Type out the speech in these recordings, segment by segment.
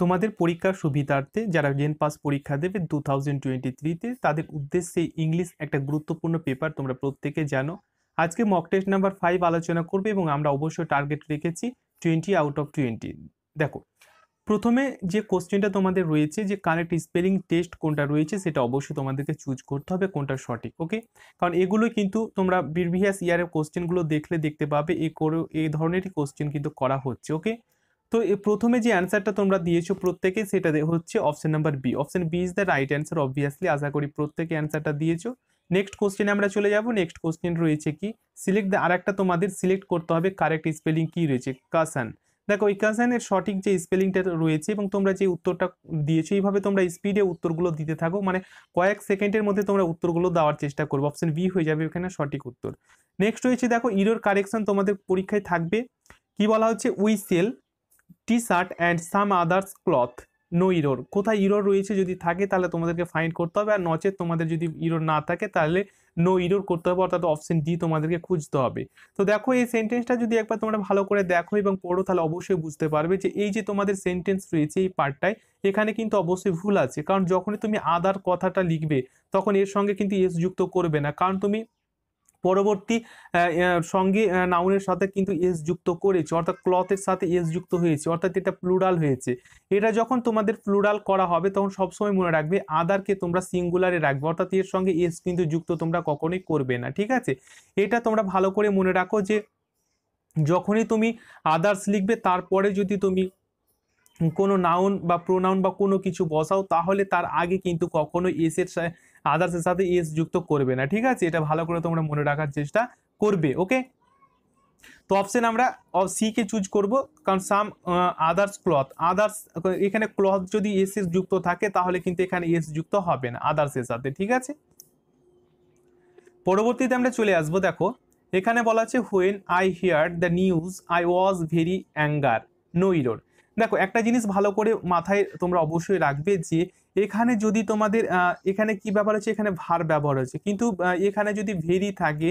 তোমাদের পরীক্ষার সুবিধার্থে যারা জেন পাস পরীক্ষা দেবে টু থাউজেন্ড টোয়েন্টি থ্রিতে তাদের উদ্দেশ্যে ইংলিশ একটা গুরুত্বপূর্ণ পেপার তোমরা প্রত্যেকে জানো আজকে মক টেস্ট নাম্বার ফাইভ আলোচনা করবে এবং আমরা অবশ্যই টার্গেট রেখেছি টোয়েন্টি আউট অফ টোয়েন্টি দেখো প্রথমে যে কোশ্চেনটা তোমাদের রয়েছে যে কারেক্ট স্পেলিং টেস্ট কোনটা রয়েছে সেটা অবশ্যই তোমাদেরকে চুজ করতে হবে কোনটা সঠিক ওকে কারণ এগুলো কিন্তু তোমরা প্রিভিয়াস ইয়ারের কোশ্চেনগুলো দেখলে দেখতে পাবে এ করে এই ধরনেরই কোশ্চেন কিন্তু করা হচ্ছে ওকে তো প্রথমে যে অ্যান্সারটা তোমরা দিয়েছো প্রত্যেকে সেটা হচ্ছে option number B option B is the right answer obviously আশা করি প্রত্যেকে অ্যান্সারটা দিয়েছো নেক্সট কোশ্চেনে আমরা চলে যাব নেক্সট কোশ্চেন রয়েছে কি সিলেক্ট দ্য আর একটা তোমাদের সিলেক্ট করতে হবে কারেক্ট স্পেলিং কি রয়েছে কাসান দেখো ওই কাসানের সঠিক যে স্পেলিংটা রয়েছে এবং তোমরা যে উত্তরটা দিয়েছো এইভাবে তোমরা স্পিডে উত্তরগুলো দিতে থাকো মানে কয়েক সেকেন্ডের মধ্যে তোমরা উত্তরগুলো দেওয়ার চেষ্টা করবো অপশন বি হয়ে যাবে ওখানে সঠিক উত্তর নেক্সট রয়েছে দেখো ইরোর কারেকশন তোমাদের পরীক্ষায় থাকবে কি বলা হচ্ছে we sell T shirt and some others cloth no error কোথায় ইরোর রয়েছে যদি থাকে তাহলে তোমাদেরকে ফাইন্ড করতে হবে আর নচে তোমাদের যদি ইরোর না থাকে তাহলে নো ইরোর করতে হবে অর্থাৎ অপশন ডি তোমাদেরকে খুঁজতে হবে তো দেখো এই সেন্টেন্সটা যদি একবার তোমরা ভালো করে দেখো এবং পড়ো তাহলে অবশ্যই বুঝতে পারবে যে এই যে তোমাদের সেন্টেন্স রয়েছে এই পার্টটায় এখানে কিন্তু অবশ্যই ভুল আছে কারণ যখনই তুমি আদার কথাটা লিখবে তখন এর সঙ্গে কিন্তু এস যুক্ত করবে না কারণ তুমি পরবর্তী সঙ্গে নাউনের সাথে কিন্তু এস যুক্ত করেছে অর্থাৎ ক্লথের সাথে এস যুক্ত হয়েছে অর্থাৎ এটা প্লুরাল হয়েছে এটা যখন তোমাদের প্লুরাল করা হবে তখন সবসময় মনে রাখবে আদারকে তোমরা সিঙ্গুলারে রাখবে অর্থাৎ এর সঙ্গে এস কিন্তু যুক্ত তোমরা কখনোই করবে না ঠিক আছে এটা তোমরা ভালো করে মনে রাখো যে যখনই তুমি আদার্স লিখবে তারপরে যদি তুমি কোনো নাউন বা প্রোনাউন বা কোনো কিছু বসাও তাহলে তার আগে কিন্তু কখনো এসের আদার্সের সাথে এস যুক্ত করবে না ঠিক আছে এটা ভালো করে তোমরা মনে রাখার চেষ্টা করবে ওকে তো অপশন আমরা সিকে চুজ করব কারণ সাম আদার্স ক্লথ আদার্স এখানে ক্লথ যদি এস এস যুক্ত থাকে তাহলে কিন্তু এখানে এস যুক্ত হবে না আদার্সের সাথে ঠিক আছে পরবর্তীতে আমরা চলে আসবো দেখো এখানে বলা আছে when I hear the news I was very anger no error দেখো একটা জিনিস ভালো করে মাথায় তোমরা অবশ্যই রাখবে যে এখানে যদি তোমাদের এখানে কি ব্যাপার হচ্ছে এখানে ভার ব্যবহার হচ্ছে কিন্তু এখানে যদি ভেরি থাকে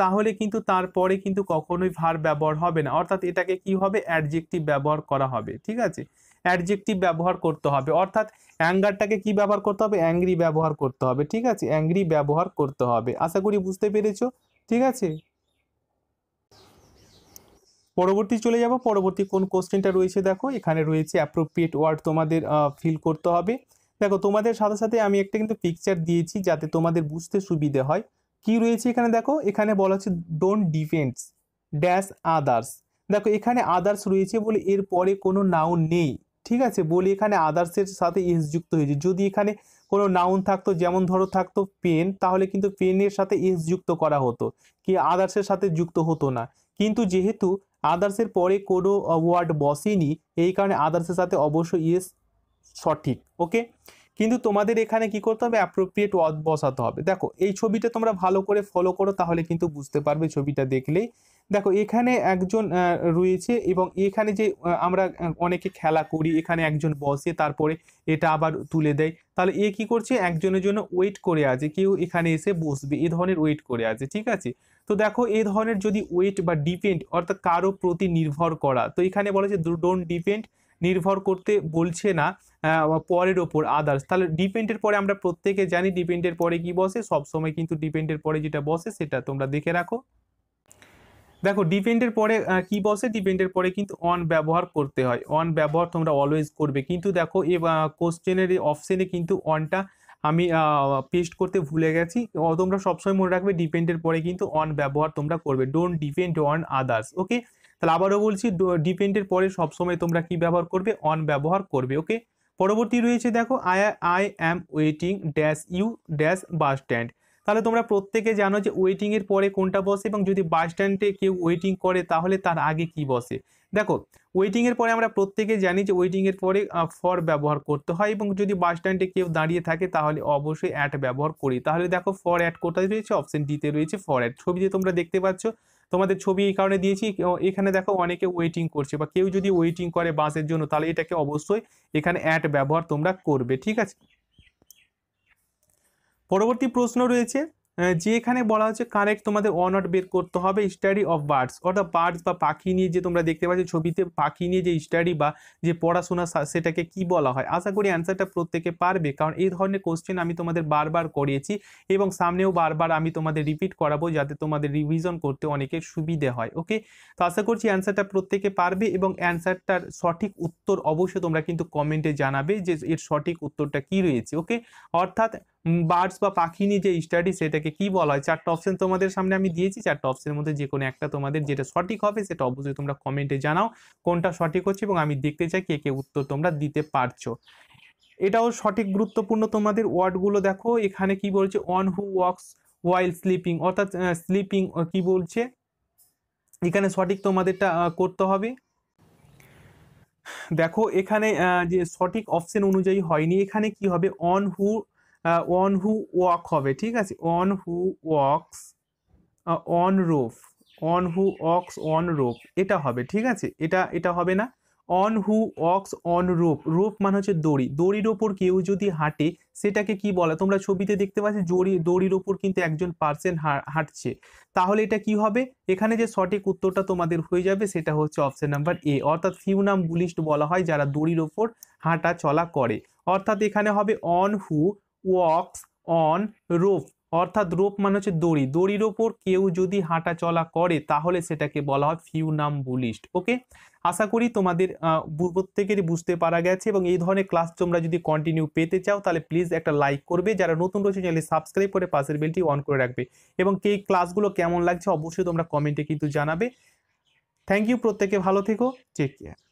তাহলে কিন্তু তারপরে কিন্তু কখনোই ভার ব্যবহার হবে না অর্থাৎ এটাকে কি হবে অ্যাডজেক্টিভ ব্যবহার করা হবে ঠিক আছে অ্যাডজেক্টিভ ব্যবহার করতে হবে অর্থাৎ অ্যাঙ্গারটাকে কি ব্যবহার করতে হবে অ্যাংরি ব্যবহার করতে হবে ঠিক আছে অ্যাংরি ব্যবহার করতে হবে আশা করি বুঝতে পেরেছো ঠিক আছে পরবর্তী চলে যাব পরবর্তী কোন কোশ্চেনটা রয়েছে দেখো এখানে রয়েছে অ্যাপ্রোপ্রিয়েট ওয়ার্ড তোমাদের ফিল করতে হবে দেখো তোমাদের সাথে সাথে আমি একটা কিন্তু পিকচার দিয়েছি যাতে তোমাদের বুঝতে সুবিধে হয় কি রয়েছে এখানে দেখো এখানে বলা হচ্ছে ডোন্ট ডিফেন্স ড্যাশ আদার্স দেখো এখানে আদার্স রয়েছে বলে এর পরে কোনো নাউন নেই ঠিক আছে বলি এখানে আদার্সের সাথে এস যুক্ত হয়েছে যদি এখানে কোনো নাউন থাকতো যেমন ধরো থাকতো পেন তাহলে কিন্তু পেনের সাথে এস যুক্ত করা হতো কি আদার্সের সাথে যুক্ত হতো না কিন্তু যেহেতু আদার্সের পরে কোনো ওয়ার্ড বসেনি এই কারণে আদার্সের সাথে অবশ্যই ইয়েস সঠিক ওকে কিন্তু তোমাদের এখানে কি করতে হবে অ্যাপ্রোপ্রিয়েট ওয়ার্ড বসাতে হবে দেখো এই ছবিটা তোমরা ভালো করে ফলো করো তাহলে কিন্তু বুঝতে পারবে ছবিটা দেখলেই দেখো এখানে একজন রয়েছে এবং এখানে যে আমরা অনেকে খেলা করি এখানে একজন বসে তারপরে এটা আবার তুলে দেয় তাহলে এ কি করছে একজনের জন্য ওয়েট করে আছে কেউ এখানে এসে বসবে এ ধরনের ওয়েট করে আছে ঠিক আছে তো দেখো এ ধরনের যদি ওয়েট বা ডিপেন্ড অর্থাৎ কারো প্রতি নির্ভর করা তো এখানে যে ডোন্ট ডিপেন্ড নির্ভর করতে বলছে না পরের ওপর আদার্স তাহলে ডিপেন্ডের পরে আমরা প্রত্যেকে জানি ডিপেন্ডের পরে কি বসে সবসময় কিন্তু ডিপেন্ডের পরে যেটা বসে সেটা তোমরা দেখে রাখো দেখো ডিপেন্ডের পরে কি বসে ডিপেন্ডের পরে কিন্তু অন ব্যবহার করতে হয় অন ব্যবহার তোমরা অলওয়েজ করবে কিন্তু দেখো এ কোশ্চেনের অপশানে কিন্তু অনটা আমি পেস্ট করতে ভুলে গেছি তোমরা সবসময় মনে রাখবে ডিপেন্ডের পরে কিন্তু অন ব্যবহার তোমরা করবে don't depend on others okay তাহলে আবারও বলছি ডিপেন্ডের পরে সবসময় তোমরা কি ব্যবহার করবে অন ব্যবহার করবে ওকে পরবর্তী রয়েছে দেখো I I am waiting dash you dash bus stand তাহলে তোমরা প্রত্যেকে জানো যে ওয়েটিংয়ের পরে কোনটা বসে এবং যদি বাস স্ট্যান্ডে কেউ ওয়েটিং করে তাহলে তার আগে কি বসে দেখো ওয়েটিংয়ের পরে আমরা প্রত্যেকে জানি যে ওয়েটিংয়ের পরে ফর ব্যবহার করতে হয় এবং যদি বাস স্ট্যান্ডে কেউ দাঁড়িয়ে থাকে তাহলে অবশ্যই অ্যাট ব্যবহার করি তাহলে দেখো ফর অ্যাট কোথায় রয়েছে অপশন ডিতে রয়েছে ফর অ্যাট ছবিতে তোমরা দেখতে পাচ্ছ তোমাদের ছবি এই কারণে দিয়েছি এখানে দেখো অনেকে ওয়েটিং করছে বা কেউ যদি ওয়েটিং করে বাসের জন্য তাহলে এটাকে অবশ্যই এখানে অ্যাড ব্যবহার তোমরা করবে ঠিক আছে পরবর্তী প্রশ্ন রয়েছে যে এখানে বলা হচ্ছে কারেক্ট তোমাদের অ নট বের করতে হবে স্টাডি অফ বার্ডস অর্থাৎ বার্ডস বা পাখি নিয়ে যে তোমরা দেখতে পাচ্ছ ছবিতে পাখি নিয়ে যে স্টাডি বা যে পড়াশোনা সেটাকে কি বলা হয় আশা করি অ্যান্সারটা প্রত্যেকে পারবে কারণ এই ধরনের কোশ্চেন আমি তোমাদের বারবার করিয়েছি এবং সামনেও বারবার আমি তোমাদের রিপিট করাবো যাতে তোমাদের রিভিশন করতে অনেকের সুবিধে হয় ওকে তো আশা করছি অ্যান্সারটা প্রত্যেকে পারবে এবং অ্যান্সারটার সঠিক উত্তর অবশ্যই তোমরা কিন্তু কমেন্টে জানাবে যে এর সঠিক উত্তরটা কি রয়েছে ওকে অর্থাৎ বার্ডস বা পাখি নিয়ে যে স্টাডি সেটাকে কি বলা হয় চারটা অপশন তোমাদের সামনে আমি দিয়েছি চারটা অপশনের মধ্যে যে কোনো একটা তোমাদের যেটা সঠিক হবে সেটা অবশ্যই তোমরা কমেন্টে জানাও কোনটা সঠিক হচ্ছে এবং আমি দেখতে চাই কে কে উত্তর তোমরা দিতে পারছো এটাও সঠিক গুরুত্বপূর্ণ তোমাদের ওয়ার্ডগুলো দেখো এখানে কি বলছে one who walks while sleeping অর্থাৎ স্লিপিং কি বলছে এখানে সঠিক তোমাদেরটা করতে হবে দেখো এখানে যে সঠিক অপশন অনুযায়ী হয়নি এখানে কি হবে one who one who walk হবে ঠিক আছে one who walks on roof one who walks on rope এটা হবে ঠিক আছে এটা এটা হবে না one who walks on rope rope মানে হচ্ছে দড়ি দড়ির ওপর কেউ যদি হাঁটে সেটাকে কি বলে তোমরা ছবিতে দেখতে পাচ্ছ জড়ি দড়ির ওপর কিন্তু একজন পার্সেন হাঁটছে তাহলে এটা কি হবে এখানে যে সঠিক উত্তরটা তোমাদের হয়ে যাবে সেটা হচ্ছে অপশন নাম্বার এ অর্থাৎ ফিউনাম বুলিস্ট বলা হয় যারা দড়ির ওপর হাঁটা চলা করে অর্থাৎ এখানে হবে one who walks on rope অর্থাৎ রোপ মানে হচ্ছে দড়ি দড়ির ওপর কেউ যদি হাঁটা চলা করে তাহলে সেটাকে বলা হয় বুলিস্ট ওকে আশা করি তোমাদের প্রত্যেকেরই বুঝতে পারা গেছে এবং এই ধরনের ক্লাস তোমরা যদি কন্টিনিউ পেতে চাও তাহলে প্লিজ একটা লাইক করবে যারা নতুন রয়েছে চ্যানেলে সাবস্ক্রাইব করে পাশের বেলটি অন করে রাখবে এবং কেই ক্লাসগুলো কেমন লাগছে অবশ্যই তোমরা কমেন্টে কিন্তু জানাবে থ্যাংক ইউ প্রত্যেকে ভালো থেকো টেক কেয়ার